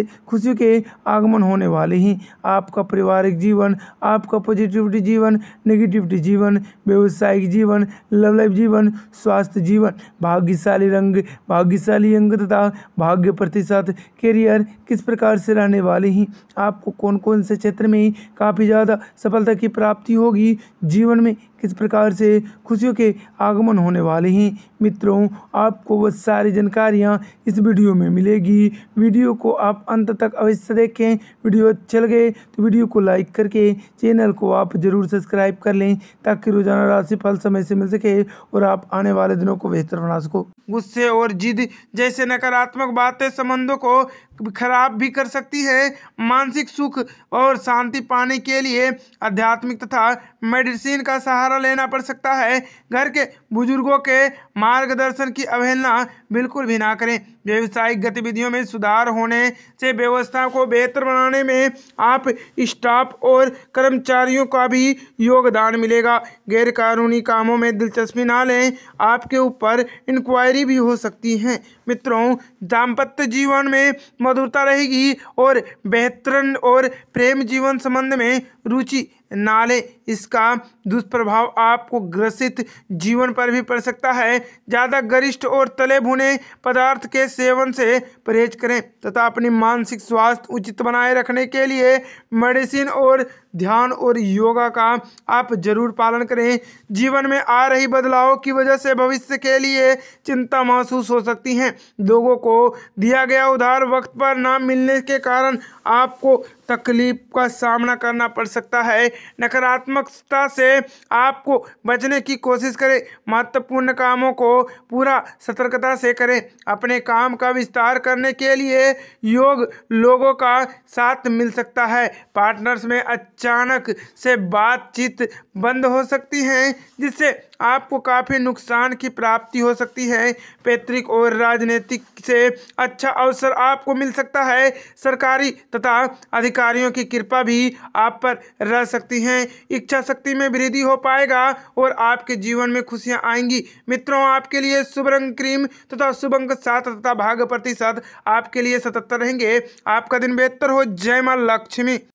से खुशियों के आगमन होने वाले हैं आपका पारिवारिक जीवन आपका पॉजिटिविटी जीवन नेगेटिविटी जीवन व्यवसायिक जीवन लव लाइफ जीवन स्वास्थ्य जीवन भाग्यशाली रंग भाग्यशाली अंग तथा भाग्य प्रतिशत करियर किस प्रकार से रहने वाले हैं आपको कौन कौन से क्षेत्र में काफ़ी ज़्यादा सफलता की प्राप्ति होगी जीवन में किस प्रकार से खुशियों के आगमन होने वाले हैं मित्रों आपको वह सारी जानकारियाँ इस वीडियो में मिलेगी वीडियो को आप अंत तक अवश्य देखें वीडियो अच्छे लगे तो वीडियो को लाइक करके चैनल को आप जरूर सब्सक्राइब कर लें ताकि रोजाना राशि फल समय से मिल सके और आप आने वाले दिनों को बेहतर बना सको गुस्से और जिद जैसे नकारात्मक बातें संबंधों को खराब भी कर सकती है मानसिक सुख और शांति पाने के लिए आध्यात्मिक तथा मेडिसिन का सहारा लेना पड़ सकता है घर के बुजुर्गों के मार्गदर्शन की अवहेलना बिल्कुल भी ना करें व्यवसायिक गतिविधियों में सुधार होने से व्यवस्था को बेहतर बनाने में आप स्टाफ और कर्मचारियों का भी योगदान मिलेगा गैरकानूनी कामों में दिलचस्पी ना लें आपके ऊपर इंक्वायरी भी हो सकती है मित्रों दाम्पत्य जीवन में मधुरता रहेगी और बेहतरन और प्रेम जीवन संबंध में रुचि नाले इसका दुष्प्रभाव आपको ग्रसित जीवन पर भी पड़ सकता है ज़्यादा गरिष्ठ और तले भुने पदार्थ के सेवन से परहेज करें तथा अपनी मानसिक स्वास्थ्य उचित बनाए रखने के लिए मेडिसिन और ध्यान और योगा का आप जरूर पालन करें जीवन में आ रही बदलाव की वजह से भविष्य के लिए चिंता महसूस हो सकती है लोगों को दिया गया उधार वक्त पर ना मिलने के कारण आपको तकलीफ का सामना करना पड़ सकता है नकारात्मकता से आपको बचने की कोशिश करें महत्वपूर्ण कामों को पूरा सतर्कता से करें अपने काम का विस्तार करने के लिए योग लोगों का साथ मिल सकता है पार्टनर्स में अचानक से बातचीत बंद हो सकती है जिससे आपको काफ़ी नुकसान की प्राप्ति हो सकती है पैतृक और राजनीतिक से अच्छा अवसर आपको मिल सकता है सरकारी तथा अधिकारियों की कृपा भी आप पर रह सकती हैं इच्छा शक्ति में वृद्धि हो पाएगा और आपके जीवन में खुशियां आएंगी मित्रों आपके लिए शुभ रंग क्रीम तथा शुभ अंक सात तथा भाग प्रतिशत आपके लिए सतहत्तर रहेंगे आपका दिन बेहतर हो जय माँ लक्ष्मी